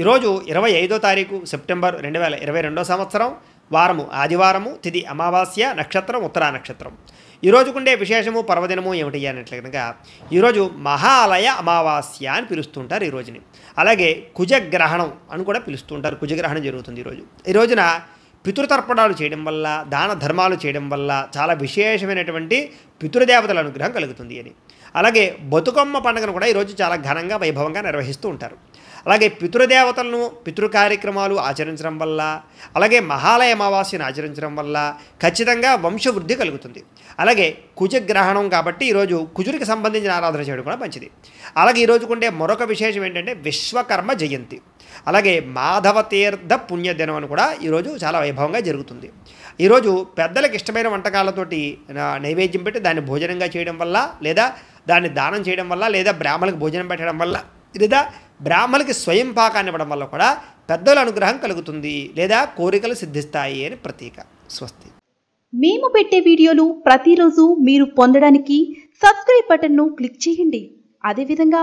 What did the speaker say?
ఈరోజు ఇరవై ఐదో తారీఖు సెప్టెంబర్ రెండు వేల ఇరవై రెండో సంవత్సరం వారము ఆదివారము తిది అమావాస్య నక్షత్రం ఉత్తరా నక్షత్రం ఈరోజుకుండే విశేషము పర్వదినము ఏమిటి అన్నట్లు కనుక ఈరోజు మహాలయ అమావాస్య అని పిలుస్తుంటారు ఈ రోజుని అలాగే కుజగ్రహణం అని కూడా పిలుస్తుంటారు కుజగ్రహణం జరుగుతుంది ఈరోజు ఈ రోజున పితృతర్పణాలు చేయడం వల్ల దాన ధర్మాలు చేయడం వల్ల చాలా విశేషమైనటువంటి పితృదేవతల అనుగ్రహం కలుగుతుంది అని అలాగే బతుకమ్మ పండుగను కూడా ఈరోజు చాలా ఘనంగా వైభవంగా నిర్వహిస్తూ ఉంటారు అలాగే పితృదేవతలను పితృ కార్యక్రమాలు ఆచరించడం వల్ల అలాగే మహాలయ అమావాస్యను ఆచరించడం వల్ల ఖచ్చితంగా వంశవృద్ధి కలుగుతుంది అలాగే కుజగ్రహణం కాబట్టి ఈరోజు కుజుడికి సంబంధించిన ఆరాధన చేయడం కూడా మంచిది అలాగే ఈరోజుకుండే మరొక విశేషం ఏంటంటే విశ్వకర్మ జయంతి అలాగే మాధవతీర్థ పుణ్యదినం అని కూడా ఈరోజు చాలా వైభవంగా జరుగుతుంది ఈరోజు పెద్దలకు ఇష్టమైన వంటకాలతోటి నైవేద్యం పెట్టి దాన్ని భోజనంగా చేయడం వల్ల లేదా దాన్ని దానం చేయడం వల్ల లేదా బ్రాహ్మణులకు భోజనం పెట్టడం వల్ల లేదా బ్రాహ్మణులకి స్వయం పాకాన్ని ఇవ్వడం వల్ల కూడా పెద్దల అనుగ్రహం కలుగుతుంది లేదా కోరికలు సిద్ధిస్తాయి అని ప్రతీక స్వస్తి మేము పెట్టే వీడియోలు ప్రతిరోజు మీరు పొందడానికి సబ్స్క్రైబ్ బటన్ను క్లిక్ చేయండి అదేవిధంగా